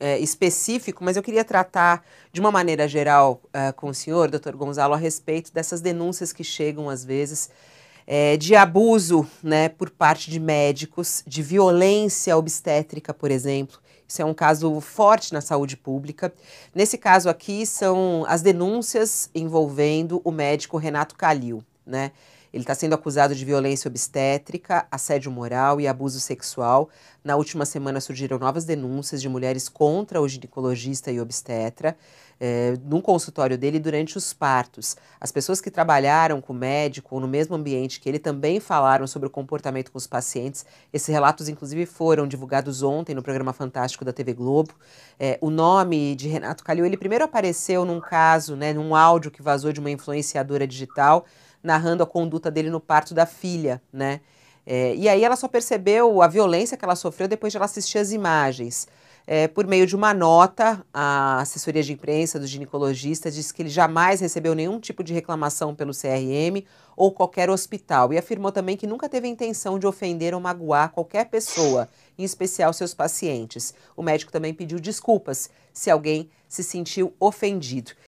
é, específico, mas eu queria tratar de uma maneira geral uh, com o senhor, doutor Gonzalo, a respeito dessas denúncias que chegam às vezes é, de abuso né, por parte de médicos, de violência obstétrica, por exemplo. Isso é um caso forte na saúde pública. Nesse caso aqui, são as denúncias envolvendo o médico Renato Calil né? Ele está sendo acusado de violência obstétrica, assédio moral e abuso sexual. Na última semana surgiram novas denúncias de mulheres contra o ginecologista e obstetra é, eh, no consultório dele durante os partos. As pessoas que trabalharam com o médico ou no mesmo ambiente que ele também falaram sobre o comportamento com os pacientes. Esses relatos, inclusive, foram divulgados ontem no programa Fantástico da TV Globo. É, o nome de Renato Calil, ele primeiro apareceu num caso, né, num áudio que vazou de uma influenciadora digital narrando a conduta dele no parto da filha, né? É, e aí ela só percebeu a violência que ela sofreu depois de ela assistir as imagens. É, por meio de uma nota, a assessoria de imprensa do ginecologista disse que ele jamais recebeu nenhum tipo de reclamação pelo CRM ou qualquer hospital e afirmou também que nunca teve a intenção de ofender ou magoar qualquer pessoa, em especial seus pacientes. O médico também pediu desculpas se alguém se sentiu ofendido.